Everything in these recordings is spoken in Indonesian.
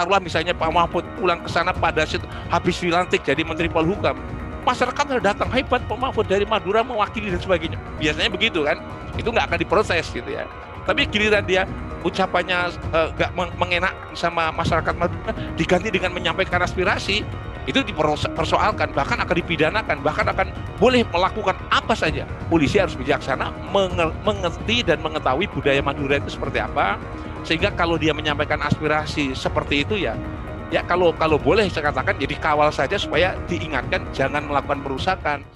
taruhlah misalnya Pak Mahfud pulang ke sana pada situ habis dilantik jadi Menteri Polhukam masyarakat sudah datang hebat Pak Mahfud dari Madura mewakili dan sebagainya biasanya begitu kan itu nggak akan diproses gitu ya tapi giliran dia ucapannya eh, nggak uh, mengenak sama masyarakat Madura diganti dengan menyampaikan aspirasi itu dipersoalkan bahkan akan dipidanakan bahkan akan boleh melakukan apa saja polisi harus bijaksana mengerti dan mengetahui budaya Madura itu seperti apa sehingga kalau dia menyampaikan aspirasi seperti itu ya ya kalau kalau boleh saya katakan jadi kawal saja supaya diingatkan jangan melakukan perusakan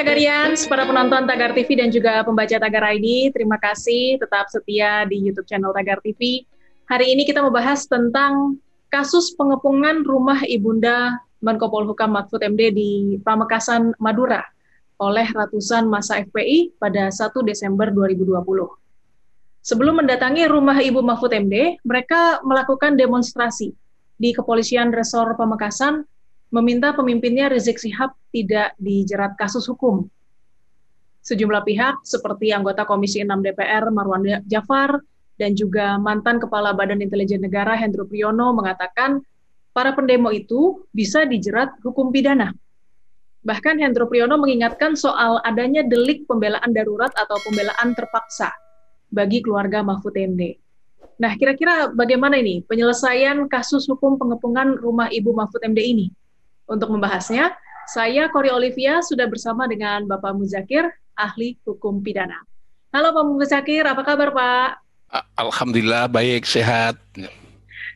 Tagarians, para penonton Tagar TV dan juga pembaca Tagar ID, terima kasih tetap setia di YouTube channel Tagar TV. Hari ini kita membahas tentang kasus pengepungan rumah Ibunda Menko Polhukam Mahfud MD di Pamekasan, Madura oleh ratusan masa FPI pada 1 Desember 2020. Sebelum mendatangi rumah Ibu Mahfud MD, mereka melakukan demonstrasi di Kepolisian Resor Pamekasan meminta pemimpinnya Rizik Sihab tidak dijerat kasus hukum. Sejumlah pihak seperti anggota Komisi 6 DPR Marwan Jafar dan juga mantan Kepala Badan Intelijen Negara Hendro Priyono mengatakan para pendemo itu bisa dijerat hukum pidana. Bahkan Hendro Priyono mengingatkan soal adanya delik pembelaan darurat atau pembelaan terpaksa bagi keluarga Mahfud MD. Nah, kira-kira bagaimana ini penyelesaian kasus hukum pengepungan rumah Ibu Mahfud MD ini? Untuk membahasnya, saya Kori Olivia sudah bersama dengan Bapak Muzakir, ahli hukum pidana. Halo Pak Muzakir, apa kabar Pak? Alhamdulillah baik, sehat.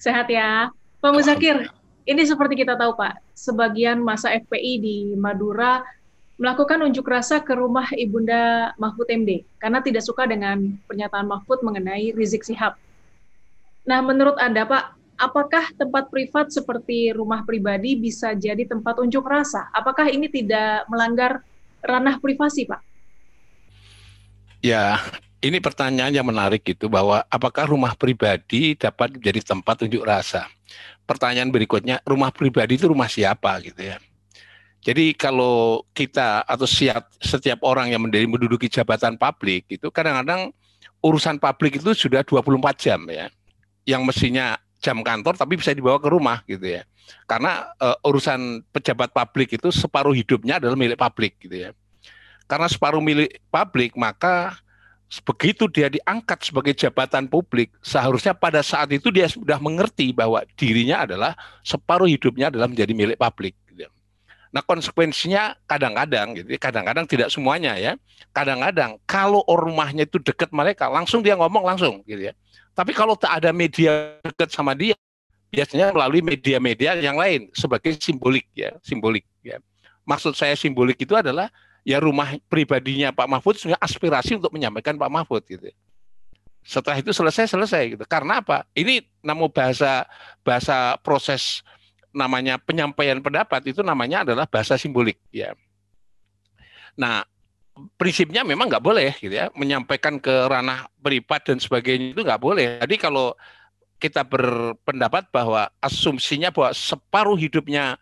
Sehat ya. Pak Muzakir, ini seperti kita tahu Pak, sebagian masa FPI di Madura melakukan unjuk rasa ke rumah Ibunda Mahfud MD karena tidak suka dengan pernyataan Mahfud mengenai Rizik Sihab. Nah, menurut Anda Pak, apakah tempat privat seperti rumah pribadi bisa jadi tempat unjuk rasa? Apakah ini tidak melanggar ranah privasi, Pak? Ya, ini pertanyaan yang menarik itu bahwa apakah rumah pribadi dapat menjadi tempat unjuk rasa? Pertanyaan berikutnya, rumah pribadi itu rumah siapa gitu ya? Jadi kalau kita atau siap, setiap orang yang menduduki jabatan publik itu kadang-kadang urusan publik itu sudah 24 jam ya. Yang mestinya jam kantor tapi bisa dibawa ke rumah gitu ya. Karena uh, urusan pejabat publik itu separuh hidupnya adalah milik publik gitu ya. Karena separuh milik publik maka begitu dia diangkat sebagai jabatan publik seharusnya pada saat itu dia sudah mengerti bahwa dirinya adalah separuh hidupnya adalah menjadi milik publik. Gitu ya. Nah konsekuensinya kadang-kadang, gitu, ya, kadang-kadang tidak semuanya ya. Kadang-kadang kalau rumahnya itu dekat mereka, langsung dia ngomong langsung, gitu ya. Tapi kalau tak ada media dekat sama dia, biasanya melalui media-media yang lain sebagai simbolik ya, simbolik ya. Maksud saya simbolik itu adalah ya rumah pribadinya Pak Mahfud punya aspirasi untuk menyampaikan Pak Mahfud gitu. Setelah itu selesai selesai gitu. Karena apa? Ini namo bahasa bahasa proses namanya penyampaian pendapat itu namanya adalah bahasa simbolik ya. Nah, prinsipnya memang nggak boleh gitu ya menyampaikan ke ranah privat dan sebagainya itu nggak boleh jadi kalau kita berpendapat bahwa asumsinya bahwa separuh hidupnya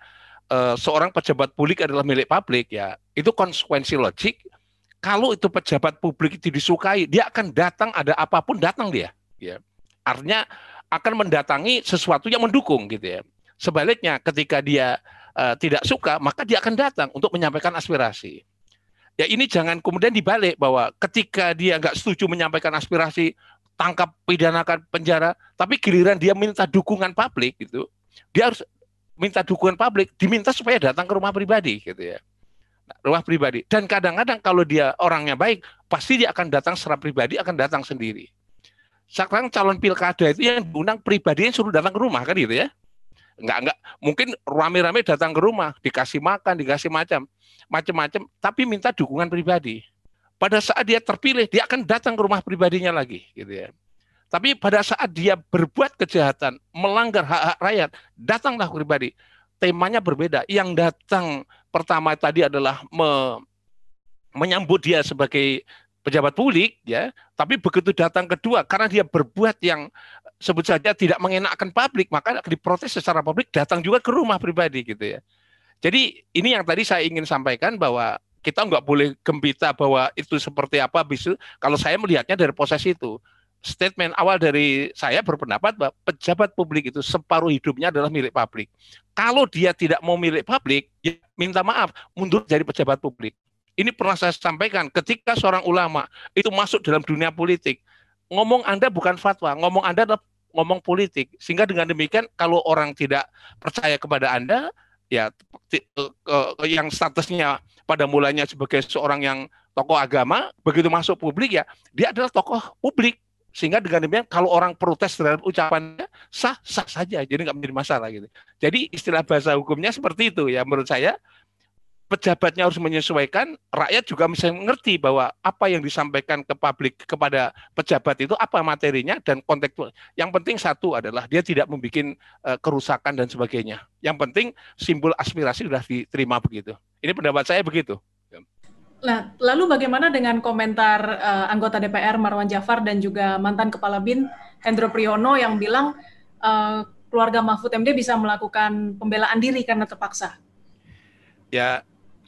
uh, seorang pejabat publik adalah milik publik ya itu konsekuensi logik kalau itu pejabat publik itu disukai dia akan datang ada apapun datang dia ya artinya akan mendatangi sesuatu yang mendukung gitu ya sebaliknya ketika dia uh, tidak suka maka dia akan datang untuk menyampaikan aspirasi Ya ini jangan kemudian dibalik bahwa ketika dia nggak setuju menyampaikan aspirasi, tangkap pidanakan penjara, tapi giliran dia minta dukungan publik gitu, dia harus minta dukungan publik, diminta supaya datang ke rumah pribadi gitu ya. Nah, rumah pribadi. Dan kadang-kadang kalau dia orangnya baik, pasti dia akan datang secara pribadi, akan datang sendiri sekarang calon pilkada itu yang diundang pribadinya suruh datang ke rumah kan gitu ya nggak nggak mungkin rame-rame datang ke rumah dikasih makan dikasih macam macam-macam tapi minta dukungan pribadi pada saat dia terpilih dia akan datang ke rumah pribadinya lagi gitu ya tapi pada saat dia berbuat kejahatan melanggar hak-hak rakyat datanglah pribadi temanya berbeda yang datang pertama tadi adalah me, menyambut dia sebagai pejabat publik ya tapi begitu datang kedua karena dia berbuat yang sebut saja tidak mengenakkan publik, maka diprotes secara publik datang juga ke rumah pribadi gitu ya. Jadi ini yang tadi saya ingin sampaikan bahwa kita nggak boleh gembita bahwa itu seperti apa bisu. Kalau saya melihatnya dari proses itu, statement awal dari saya berpendapat bahwa pejabat publik itu separuh hidupnya adalah milik publik. Kalau dia tidak mau milik publik, ya minta maaf, mundur jadi pejabat publik. Ini pernah saya sampaikan, ketika seorang ulama itu masuk dalam dunia politik, ngomong Anda bukan fatwa, ngomong Anda adalah ngomong politik. Sehingga dengan demikian kalau orang tidak percaya kepada Anda, ya yang statusnya pada mulanya sebagai seorang yang tokoh agama, begitu masuk publik ya, dia adalah tokoh publik. Sehingga dengan demikian kalau orang protes terhadap ucapannya, sah-sah saja, jadi nggak menjadi masalah gitu. Jadi istilah bahasa hukumnya seperti itu ya menurut saya pejabatnya harus menyesuaikan, rakyat juga bisa mengerti bahwa apa yang disampaikan ke publik kepada pejabat itu apa materinya dan kontekstual. Yang penting satu adalah dia tidak membuat uh, kerusakan dan sebagainya. Yang penting simbol aspirasi sudah diterima begitu. Ini pendapat saya begitu. Nah, lalu bagaimana dengan komentar uh, anggota DPR Marwan Jafar dan juga mantan kepala BIN Hendro Priyono yang bilang uh, keluarga Mahfud MD bisa melakukan pembelaan diri karena terpaksa? Ya,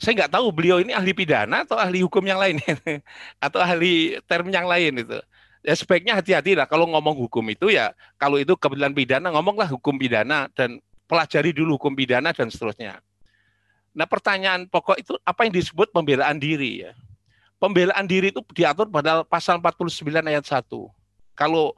saya nggak tahu beliau ini ahli pidana atau ahli hukum yang lain atau ahli term yang lain itu ya sebaiknya hati-hati lah kalau ngomong hukum itu ya kalau itu kebetulan pidana ngomonglah hukum pidana dan pelajari dulu hukum pidana dan seterusnya. Nah pertanyaan pokok itu apa yang disebut pembelaan diri ya. Pembelaan diri itu diatur pada pasal 49 ayat 1. Kalau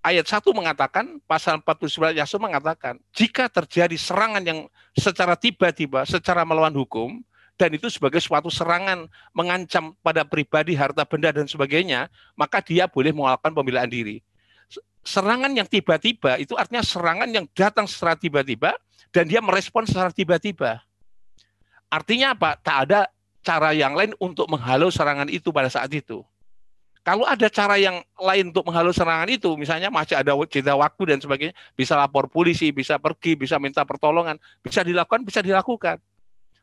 ayat 1 mengatakan, pasal 49 ayat 1 mengatakan, jika terjadi serangan yang secara tiba-tiba, secara melawan hukum, dan itu sebagai suatu serangan mengancam pada pribadi, harta benda dan sebagainya, maka dia boleh mengalahkan pembelaan diri. Serangan yang tiba-tiba itu artinya serangan yang datang secara tiba-tiba dan dia merespon secara tiba-tiba. Artinya apa? Tak ada cara yang lain untuk menghalau serangan itu pada saat itu. Kalau ada cara yang lain untuk menghalau serangan itu, misalnya masih ada jeda waktu dan sebagainya, bisa lapor polisi, bisa pergi, bisa minta pertolongan, bisa dilakukan, bisa dilakukan.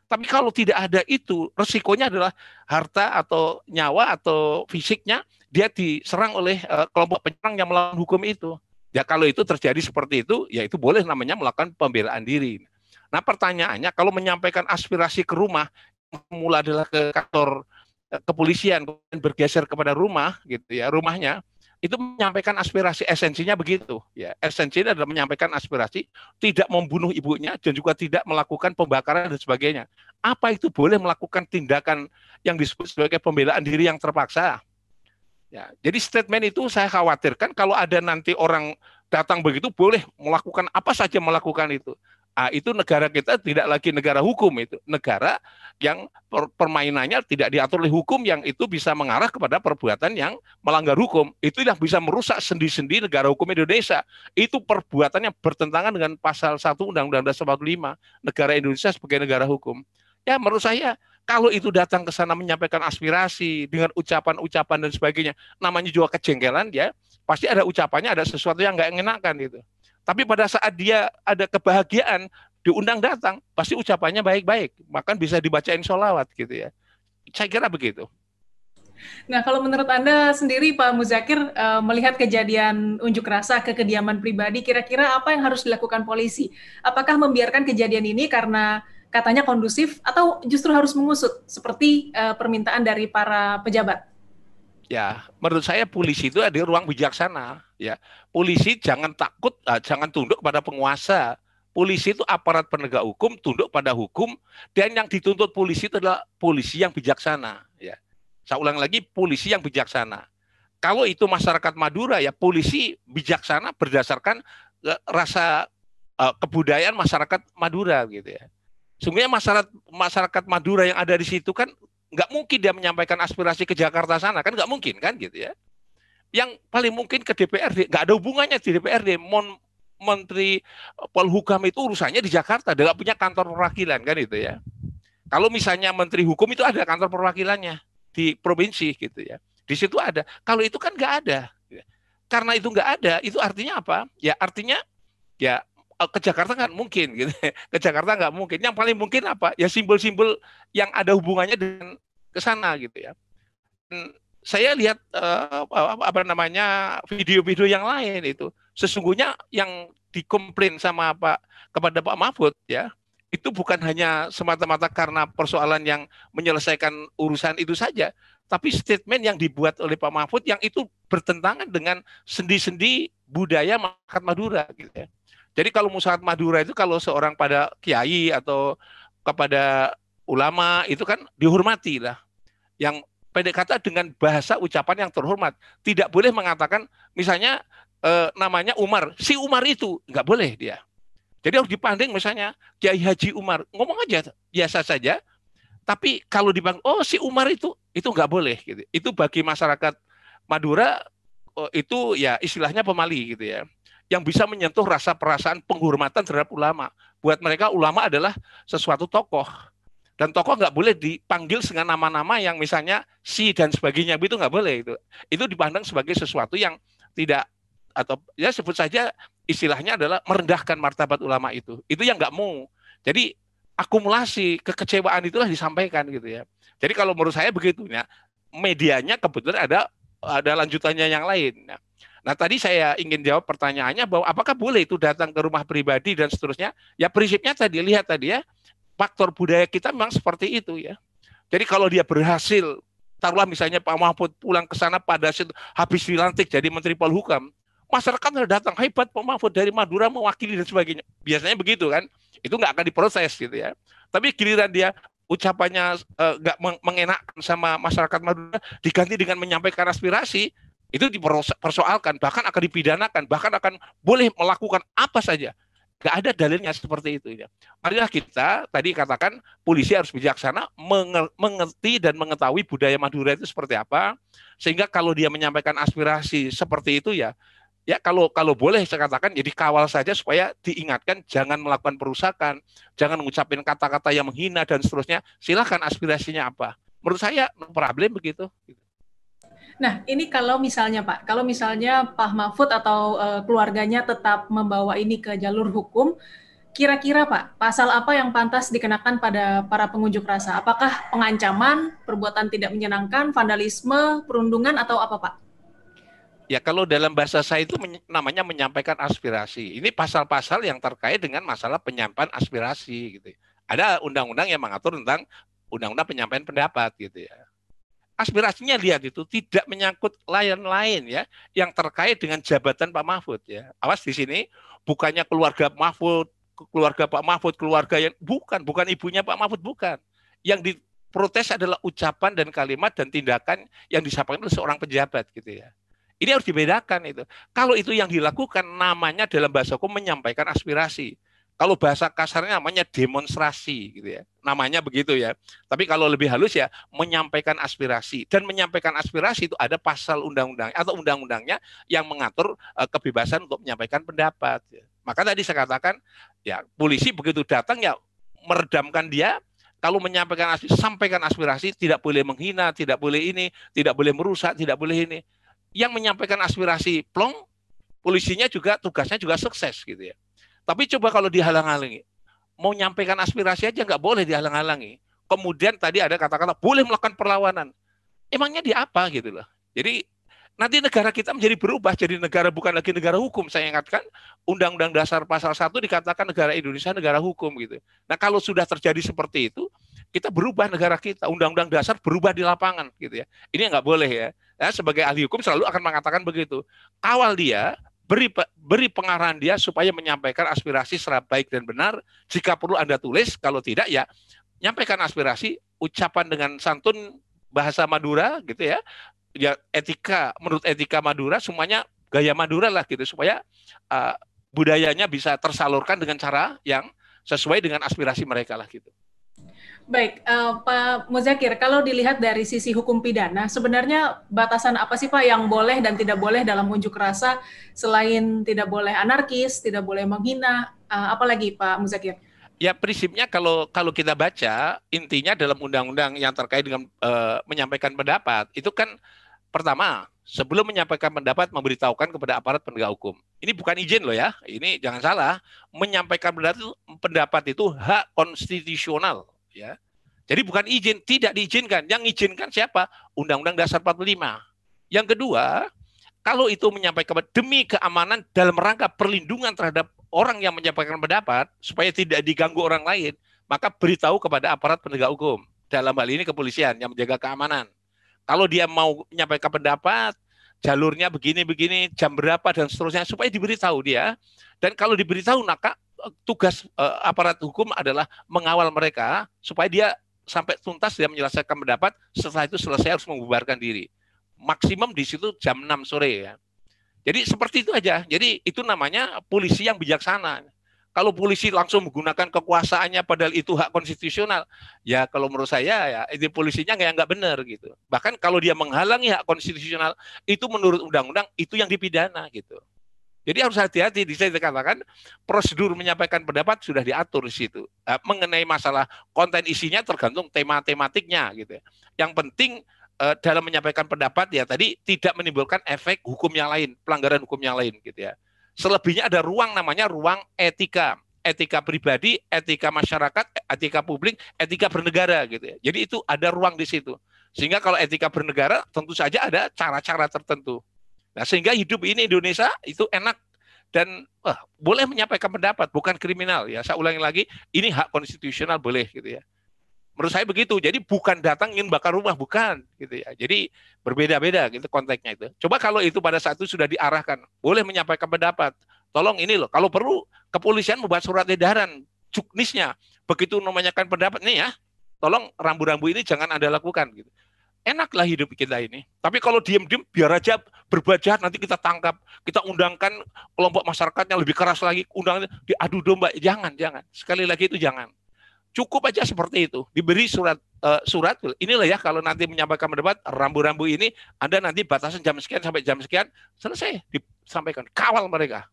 Tapi kalau tidak ada itu, resikonya adalah harta atau nyawa atau fisiknya dia diserang oleh uh, kelompok penyerang yang melawan hukum itu. Ya kalau itu terjadi seperti itu, ya itu boleh namanya melakukan pembelaan diri. Nah pertanyaannya, kalau menyampaikan aspirasi ke rumah, mula adalah ke kantor eh, kepolisian, kemudian bergeser kepada rumah, gitu ya, rumahnya, itu menyampaikan aspirasi esensinya begitu ya esensinya adalah menyampaikan aspirasi tidak membunuh ibunya dan juga tidak melakukan pembakaran dan sebagainya apa itu boleh melakukan tindakan yang disebut sebagai pembelaan diri yang terpaksa ya jadi statement itu saya khawatirkan kalau ada nanti orang datang begitu boleh melakukan apa saja melakukan itu ah, itu negara kita tidak lagi negara hukum itu negara yang permainannya tidak diatur oleh hukum yang itu bisa mengarah kepada perbuatan yang melanggar hukum. Itu yang bisa merusak sendi-sendi negara hukum Indonesia. Itu perbuatan yang bertentangan dengan pasal 1 Undang-Undang Dasar 45 negara Indonesia sebagai negara hukum. Ya menurut saya kalau itu datang ke sana menyampaikan aspirasi dengan ucapan-ucapan dan sebagainya, namanya juga kejengkelan ya, pasti ada ucapannya ada sesuatu yang nggak mengenakan gitu. Tapi pada saat dia ada kebahagiaan diundang datang, pasti ucapannya baik-baik, bahkan bisa dibacain sholawat gitu ya. Saya kira begitu. Nah, kalau menurut Anda sendiri, Pak Muzakir, eh, melihat kejadian unjuk rasa ke kediaman pribadi, kira-kira apa yang harus dilakukan polisi? Apakah membiarkan kejadian ini karena katanya kondusif, atau justru harus mengusut seperti eh, permintaan dari para pejabat? Ya, menurut saya polisi itu ada ruang bijaksana. Ya, polisi jangan takut, eh, jangan tunduk pada penguasa polisi itu aparat penegak hukum tunduk pada hukum dan yang dituntut polisi itu adalah polisi yang bijaksana ya saya ulang lagi polisi yang bijaksana kalau itu masyarakat Madura ya polisi bijaksana berdasarkan e, rasa e, kebudayaan masyarakat Madura gitu ya sungguhnya masyarakat masyarakat Madura yang ada di situ kan nggak mungkin dia menyampaikan aspirasi ke Jakarta sana kan nggak mungkin kan gitu ya yang paling mungkin ke DPRD nggak ada hubungannya di DPRD mohon Menteri eh, Polhukam itu urusannya di Jakarta, dia punya kantor perwakilan kan itu ya. Kalau misalnya Menteri Hukum itu ada kantor perwakilannya di provinsi gitu ya. Di situ ada. Kalau itu kan nggak ada. Karena itu nggak ada, itu artinya apa? Ya artinya ya eh, ke Jakarta nggak mungkin gitu. Ke Jakarta nggak mungkin. Yang paling mungkin apa? Ya simbol-simbol yang ada hubungannya dengan ke sana gitu ya saya lihat uh, apa namanya video-video yang lain itu sesungguhnya yang dikomplain sama Pak kepada Pak Mahfud ya itu bukan hanya semata-mata karena persoalan yang menyelesaikan urusan itu saja tapi statement yang dibuat oleh Pak Mahfud yang itu bertentangan dengan sendi-sendi budaya masyarakat Madura gitu ya. Jadi kalau masyarakat Madura itu kalau seorang pada kiai atau kepada ulama itu kan dihormati lah. Yang pendek kata dengan bahasa ucapan yang terhormat. Tidak boleh mengatakan misalnya eh, namanya Umar, si Umar itu nggak boleh dia. Jadi harus dipandang misalnya Kiai Haji Umar, ngomong aja biasa saja. Tapi kalau dibangun, oh si Umar itu, itu nggak boleh. Gitu. Itu bagi masyarakat Madura oh, itu ya istilahnya pemali gitu ya yang bisa menyentuh rasa perasaan penghormatan terhadap ulama. Buat mereka ulama adalah sesuatu tokoh dan tokoh nggak boleh dipanggil dengan nama-nama yang misalnya si dan sebagainya itu nggak boleh itu itu dipandang sebagai sesuatu yang tidak atau ya sebut saja istilahnya adalah merendahkan martabat ulama itu itu yang nggak mau jadi akumulasi kekecewaan itulah disampaikan gitu ya jadi kalau menurut saya begitu ya medianya kebetulan ada ada lanjutannya yang lain ya. nah tadi saya ingin jawab pertanyaannya bahwa apakah boleh itu datang ke rumah pribadi dan seterusnya ya prinsipnya tadi lihat tadi ya faktor budaya kita memang seperti itu ya. Jadi kalau dia berhasil, taruhlah misalnya Pak Mahfud pulang ke sana pada habis dilantik jadi Menteri Polhukam, masyarakat sudah datang hebat Pak Mahfud dari Madura mewakili dan sebagainya. Biasanya begitu kan? Itu nggak akan diproses gitu ya. Tapi giliran dia ucapannya eh, nggak eh, mengenakan sama masyarakat Madura diganti dengan menyampaikan aspirasi itu dipersoalkan bahkan akan dipidanakan bahkan akan boleh melakukan apa saja Gak ada dalilnya seperti itu. Ya. Marilah kita tadi katakan polisi harus bijaksana mengerti dan mengetahui budaya Madura itu seperti apa, sehingga kalau dia menyampaikan aspirasi seperti itu ya, ya kalau kalau boleh saya katakan jadi ya kawal saja supaya diingatkan jangan melakukan perusakan, jangan mengucapkan kata-kata yang menghina dan seterusnya. Silahkan aspirasinya apa. Menurut saya problem begitu. Nah, ini kalau misalnya Pak, kalau misalnya Pak Mahfud atau uh, keluarganya tetap membawa ini ke jalur hukum, kira-kira Pak, pasal apa yang pantas dikenakan pada para pengunjuk rasa? Apakah pengancaman, perbuatan tidak menyenangkan, vandalisme, perundungan atau apa Pak? Ya kalau dalam bahasa saya itu men namanya menyampaikan aspirasi. Ini pasal-pasal yang terkait dengan masalah penyampaian aspirasi gitu. Ya. Ada undang-undang yang mengatur tentang undang-undang penyampaian pendapat gitu ya aspirasinya lihat itu tidak menyangkut lain-lain ya yang terkait dengan jabatan Pak Mahfud ya. Awas di sini bukannya keluarga Mahfud, keluarga Pak Mahfud, keluarga yang bukan, bukan ibunya Pak Mahfud bukan. Yang diprotes adalah ucapan dan kalimat dan tindakan yang disampaikan oleh seorang pejabat gitu ya. Ini harus dibedakan itu. Kalau itu yang dilakukan namanya dalam bahasa hukum menyampaikan aspirasi kalau bahasa kasarnya namanya demonstrasi gitu ya. Namanya begitu ya. Tapi kalau lebih halus ya menyampaikan aspirasi dan menyampaikan aspirasi itu ada pasal undang-undang atau undang-undangnya yang mengatur eh, kebebasan untuk menyampaikan pendapat. Ya. Maka tadi saya katakan ya polisi begitu datang ya meredamkan dia kalau menyampaikan aspirasi, sampaikan aspirasi tidak boleh menghina, tidak boleh ini, tidak boleh merusak, tidak boleh ini. Yang menyampaikan aspirasi plong polisinya juga tugasnya juga sukses gitu ya. Tapi coba kalau dihalang-halangi, mau nyampaikan aspirasi aja nggak boleh dihalang-halangi. Kemudian tadi ada kata-kata boleh melakukan perlawanan. Emangnya di apa gitu loh. Jadi nanti negara kita menjadi berubah jadi negara bukan lagi negara hukum. Saya ingatkan Undang-Undang Dasar Pasal 1 dikatakan negara Indonesia negara hukum gitu. Nah, kalau sudah terjadi seperti itu, kita berubah negara kita. Undang-Undang Dasar berubah di lapangan gitu ya. Ini nggak boleh ya. Nah, sebagai ahli hukum selalu akan mengatakan begitu. Awal dia beri beri pengarahan dia supaya menyampaikan aspirasi secara baik dan benar. Jika perlu Anda tulis, kalau tidak ya nyampaikan aspirasi ucapan dengan santun bahasa Madura gitu ya. Ya etika menurut etika Madura semuanya gaya Madura lah gitu supaya uh, budayanya bisa tersalurkan dengan cara yang sesuai dengan aspirasi mereka lah gitu. Baik, uh, Pak Muzakir, kalau dilihat dari sisi hukum pidana, sebenarnya batasan apa sih Pak yang boleh dan tidak boleh dalam unjuk rasa selain tidak boleh anarkis, tidak boleh menghina, uh, apalagi Pak Muzakir? Ya prinsipnya kalau kalau kita baca intinya dalam undang-undang yang terkait dengan e, menyampaikan pendapat itu kan pertama sebelum menyampaikan pendapat memberitahukan kepada aparat penegak hukum. Ini bukan izin loh ya. Ini jangan salah. Menyampaikan pendapat pendapat itu hak konstitusional ya. Jadi bukan izin, tidak diizinkan. Yang izinkan siapa? Undang-Undang Dasar 45. Yang kedua, kalau itu menyampaikan demi keamanan dalam rangka perlindungan terhadap orang yang menyampaikan pendapat supaya tidak diganggu orang lain, maka beritahu kepada aparat penegak hukum. Dalam hal ini kepolisian yang menjaga keamanan. Kalau dia mau menyampaikan pendapat, jalurnya begini-begini, jam berapa dan seterusnya supaya diberitahu dia. Dan kalau diberitahu maka tugas uh, aparat hukum adalah mengawal mereka supaya dia sampai tuntas dia menyelesaikan pendapat setelah itu selesai harus membubarkan diri maksimum di situ jam 6 sore ya jadi seperti itu aja jadi itu namanya polisi yang bijaksana kalau polisi langsung menggunakan kekuasaannya padahal itu hak konstitusional ya kalau menurut saya ya itu polisinya nggak nggak benar gitu bahkan kalau dia menghalangi hak konstitusional itu menurut undang-undang itu yang dipidana gitu jadi harus hati-hati. Di saya katakan prosedur menyampaikan pendapat sudah diatur di situ. Eh, mengenai masalah konten isinya tergantung tema tematiknya gitu. Ya. Yang penting eh, dalam menyampaikan pendapat ya tadi tidak menimbulkan efek hukum yang lain, pelanggaran hukum yang lain gitu ya. Selebihnya ada ruang namanya ruang etika etika pribadi, etika masyarakat, etika publik, etika bernegara gitu ya. Jadi itu ada ruang di situ. Sehingga kalau etika bernegara tentu saja ada cara-cara tertentu. Nah, sehingga hidup ini Indonesia itu enak dan wah, boleh menyampaikan pendapat, bukan kriminal ya. Saya ulangi lagi, ini hak konstitusional boleh gitu ya. Menurut saya begitu. Jadi bukan datang ingin bakar rumah, bukan gitu ya. Jadi berbeda-beda gitu konteksnya itu. Coba kalau itu pada saat itu sudah diarahkan, boleh menyampaikan pendapat. Tolong ini loh, kalau perlu kepolisian membuat surat edaran juknisnya. Begitu menyampaikan pendapat nih ya, tolong rambu-rambu ini jangan Anda lakukan gitu enaklah hidup kita ini. Tapi kalau diam-diam biar aja berbuat jahat nanti kita tangkap, kita undangkan kelompok masyarakat yang lebih keras lagi, undang diadu domba. Jangan, jangan. Sekali lagi itu jangan. Cukup aja seperti itu. Diberi surat uh, surat inilah ya kalau nanti menyampaikan debat rambu-rambu ini Anda nanti batasan jam sekian sampai jam sekian selesai disampaikan. Kawal mereka.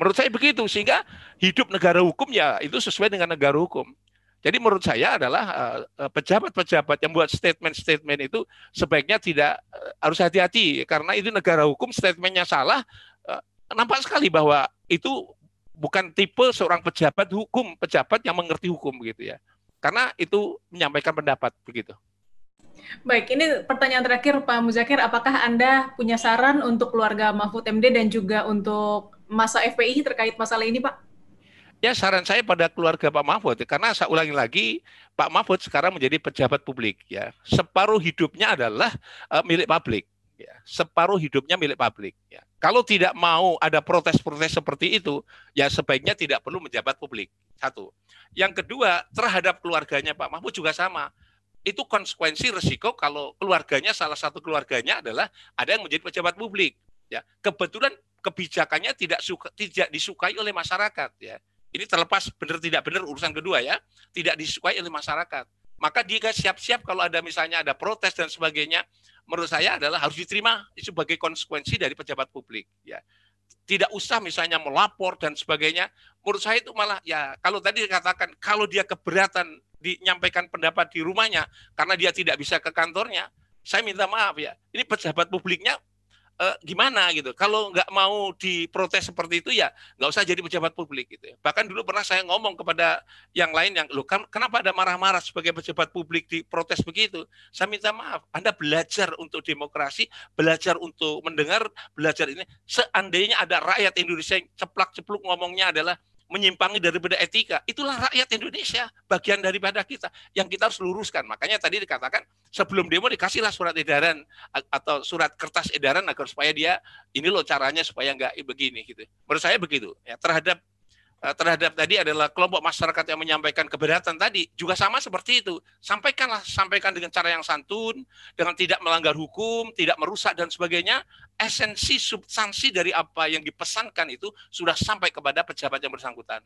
Menurut saya begitu sehingga hidup negara hukum ya itu sesuai dengan negara hukum. Jadi menurut saya adalah eh, eh, pejabat-pejabat yang buat statement-statement itu sebaiknya tidak eh, harus hati-hati karena itu negara hukum statementnya salah nampak sekali bahwa itu bukan tipe seorang pejabat hukum, pejabat yang mengerti hukum begitu ya. Karena itu menyampaikan pendapat begitu. Baik, ini pertanyaan terakhir Pak Muzakir, apakah Anda punya saran untuk keluarga Mahfud MD dan juga untuk masa FPI terkait masalah ini, Pak? Ya saran saya pada keluarga Pak Mahfud, karena saya ulangi lagi, Pak Mahfud sekarang menjadi pejabat publik. Ya, separuh hidupnya adalah uh, milik publik. Ya, separuh hidupnya milik publik. Ya. Kalau tidak mau ada protes-protes seperti itu, ya sebaiknya tidak perlu menjabat publik. Satu. Yang kedua terhadap keluarganya Pak Mahfud juga sama. Itu konsekuensi resiko kalau keluarganya salah satu keluarganya adalah ada yang menjadi pejabat publik. Ya, kebetulan kebijakannya tidak suka, tidak disukai oleh masyarakat. Ya, ini terlepas benar tidak benar urusan kedua ya, tidak disukai oleh masyarakat. Maka dia siap-siap kalau ada misalnya ada protes dan sebagainya, menurut saya adalah harus diterima sebagai konsekuensi dari pejabat publik ya. Tidak usah misalnya melapor dan sebagainya. Menurut saya itu malah ya kalau tadi dikatakan kalau dia keberatan dinyampaikan pendapat di rumahnya karena dia tidak bisa ke kantornya, saya minta maaf ya. Ini pejabat publiknya eh, gimana gitu. Kalau nggak mau diprotes seperti itu ya nggak usah jadi pejabat publik gitu. Ya. Bahkan dulu pernah saya ngomong kepada yang lain yang lu kan kenapa ada marah-marah sebagai pejabat publik diprotes begitu? Saya minta maaf. Anda belajar untuk demokrasi, belajar untuk mendengar, belajar ini. Seandainya ada rakyat Indonesia yang ceplak-cepluk ngomongnya adalah menyimpangi daripada etika. Itulah rakyat Indonesia, bagian daripada kita yang kita harus luruskan. Makanya tadi dikatakan sebelum demo dikasihlah surat edaran atau surat kertas edaran agar supaya dia ini loh caranya supaya nggak begini gitu. Menurut saya begitu ya terhadap Eh, terhadap tadi adalah kelompok masyarakat yang menyampaikan keberatan tadi juga sama seperti itu. Sampaikanlah, sampaikan dengan cara yang santun, dengan tidak melanggar hukum, tidak merusak dan sebagainya. Esensi substansi dari apa yang dipesankan itu sudah sampai kepada pejabat yang bersangkutan.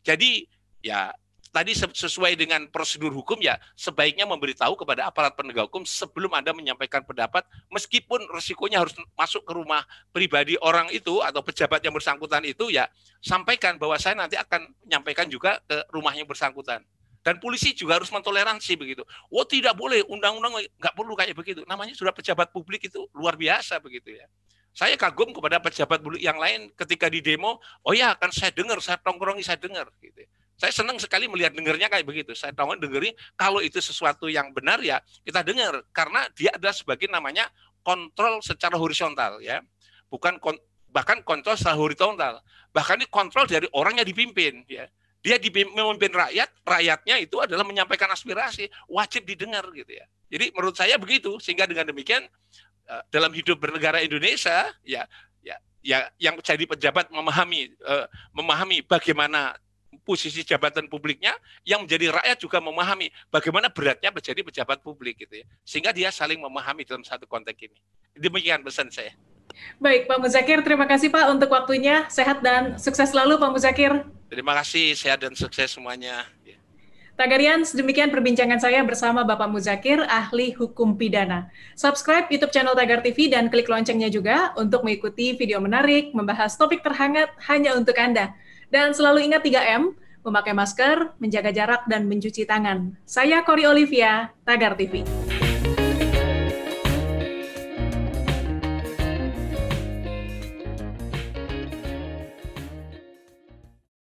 Jadi ya tadi sesuai dengan prosedur hukum ya sebaiknya memberitahu kepada aparat penegak hukum sebelum Anda menyampaikan pendapat meskipun resikonya harus masuk ke rumah pribadi orang itu atau pejabat yang bersangkutan itu ya sampaikan bahwa saya nanti akan menyampaikan juga ke rumah yang bersangkutan. Dan polisi juga harus mentoleransi begitu. Oh tidak boleh, undang-undang nggak perlu kayak begitu. Namanya sudah pejabat publik itu luar biasa begitu ya saya kagum kepada pejabat publik yang lain ketika di demo oh ya akan saya dengar saya tongkrongi saya dengar gitu saya senang sekali melihat dengarnya kayak begitu. Saya tahu dengerin kalau itu sesuatu yang benar ya kita dengar karena dia adalah sebagai namanya kontrol secara horizontal ya. Bukan kon, bahkan kontrol secara horizontal. Bahkan ini kontrol dari orang yang dipimpin ya. Dia dipimpin, memimpin rakyat, rakyatnya itu adalah menyampaikan aspirasi, wajib didengar gitu ya. Jadi menurut saya begitu, sehingga dengan demikian eh, dalam hidup bernegara Indonesia ya ya ya yang jadi pejabat memahami uh, memahami bagaimana posisi jabatan publiknya yang menjadi rakyat juga memahami bagaimana beratnya menjadi pejabat publik gitu ya. Sehingga dia saling memahami dalam satu konteks ini. Demikian pesan saya. Baik, Pak Muzakir, terima kasih Pak untuk waktunya. Sehat dan sukses selalu Pak Muzakir. Terima kasih, sehat dan sukses semuanya. Tagarian, ya. sedemikian perbincangan saya bersama Bapak Muzakir, ahli hukum pidana. Subscribe YouTube channel Tagar TV dan klik loncengnya juga untuk mengikuti video menarik, membahas topik terhangat hanya untuk Anda. Dan selalu ingat 3M, memakai masker, menjaga jarak, dan mencuci tangan. Saya Kori Olivia, Tagar TV.